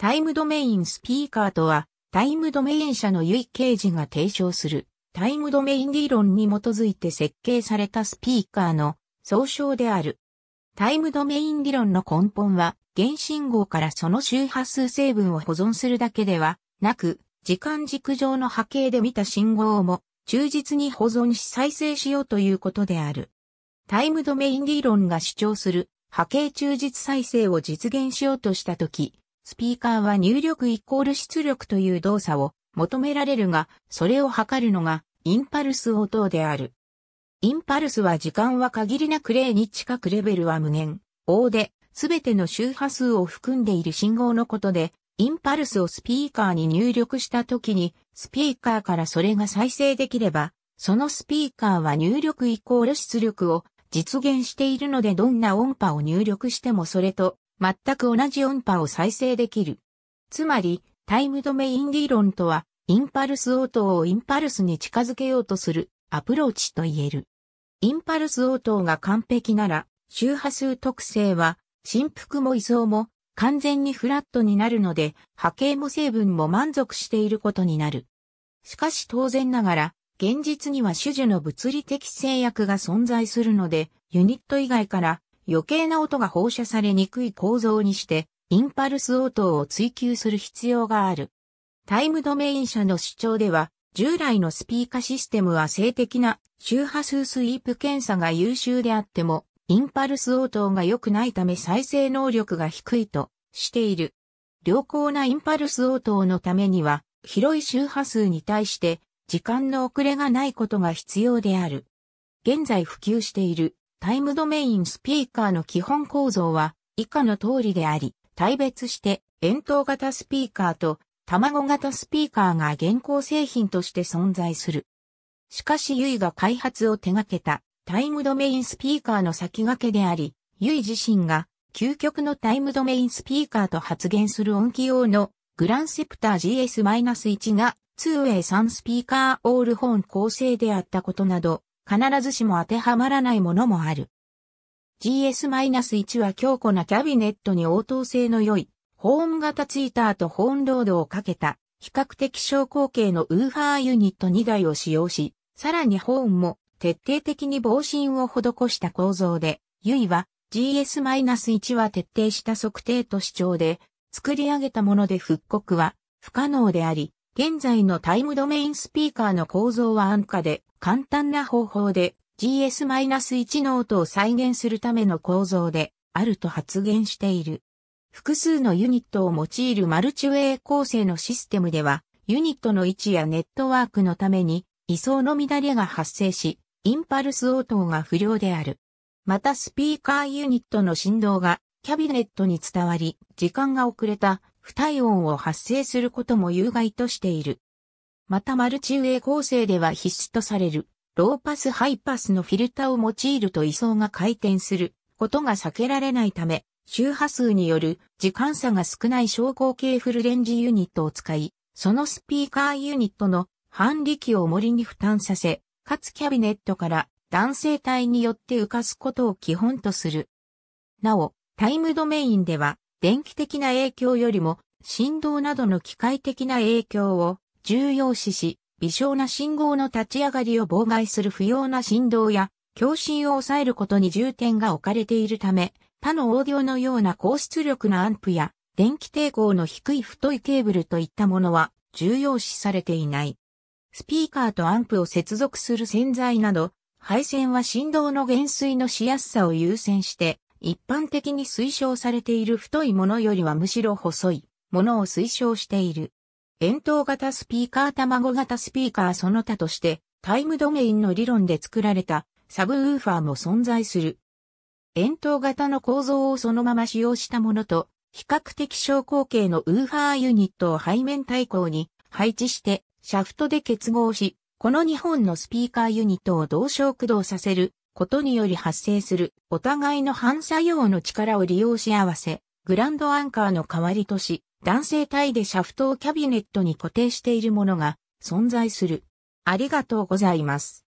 タイムドメインスピーカーとは、タイムドメイン社の結イ・ケが提唱する、タイムドメイン理論に基づいて設計されたスピーカーの総称である。タイムドメイン理論の根本は、原信号からその周波数成分を保存するだけではなく、時間軸上の波形で見た信号も忠実に保存し再生しようということである。タイムドメイン理論が主張する波形忠実再生を実現しようとしたとき、スピーカーは入力イコール出力という動作を求められるが、それを測るのがインパルス応答である。インパルスは時間は限りなく例に近くレベルは無限、大で、すべての周波数を含んでいる信号のことで、インパルスをスピーカーに入力した時に、スピーカーからそれが再生できれば、そのスピーカーは入力イコール出力を実現しているのでどんな音波を入力してもそれと全く同じ音波を再生できる。つまり、タイムドメイン理論とは、インパルス応答をインパルスに近づけようとするアプローチと言える。インパルス応答が完璧なら、周波数特性は、振幅も位相も完全にフラットになるので、波形も成分も満足していることになる。しかし当然ながら、現実には種々の物理的制約が存在するので、ユニット以外から余計な音が放射されにくい構造にして、インパルス応答を追求する必要がある。タイムドメイン社の主張では、従来のスピーカーシステムは性的な周波数スイープ検査が優秀であっても、インパルス応答が良くないため再生能力が低いとしている。良好なインパルス応答のためには、広い周波数に対して時間の遅れがないことが必要である。現在普及しているタイムドメインスピーカーの基本構造は以下の通りであり、対別して円筒型スピーカーと卵型スピーカーが現行製品として存在する。しかしユイが開発を手掛けたタイムドメインスピーカーの先駆けであり、ユイ自身が究極のタイムドメインスピーカーと発言する音機用のグランセプター GS-1 が 2way3 スピーカーオールホーン構成であったことなど必ずしも当てはまらないものもある。GS-1 は強固なキャビネットに応答性の良い、保温型ツイーターと保温ロードをかけた、比較的小口径のウーファーユニット2台を使用し、さらに保温も徹底的に防振を施した構造で、ユイは GS-1 は徹底した測定と主張で、作り上げたもので復刻は不可能であり、現在のタイムドメインスピーカーの構造は安価で、簡単な方法で GS-1 ノートを再現するための構造であると発言している。複数のユニットを用いるマルチウェイ構成のシステムでは、ユニットの位置やネットワークのために、位相の乱れが発生し、インパルス応答が不良である。またスピーカーユニットの振動がキャビネットに伝わり、時間が遅れた不体温を発生することも有害としている。またマルチウェイ構成では必須とされる、ローパスハイパスのフィルタを用いると位相が回転することが避けられないため、周波数による時間差が少ない昇降系フルレンジユニットを使い、そのスピーカーユニットの反力を森に負担させ、かつキャビネットから弾性体によって浮かすことを基本とする。なお、タイムドメインでは電気的な影響よりも振動などの機械的な影響を重要視し、微小な信号の立ち上がりを妨害する不要な振動や共振を抑えることに重点が置かれているため、他のオーディオのような高出力なアンプや電気抵抗の低い太いケーブルといったものは重要視されていない。スピーカーとアンプを接続する洗剤など、配線は振動の減衰のしやすさを優先して一般的に推奨されている太いものよりはむしろ細いものを推奨している。円筒型スピーカー卵型スピーカーその他としてタイムドメインの理論で作られたサブウーファーも存在する。円筒型の構造をそのまま使用したものと比較的小口径のウーファーユニットを背面対向に配置してシャフトで結合し、この2本のスピーカーユニットを同小駆動させることにより発生するお互いの反作用の力を利用し合わせ、グランドアンカーの代わりとし、男性体でシャフトをキャビネットに固定しているものが存在する。ありがとうございます。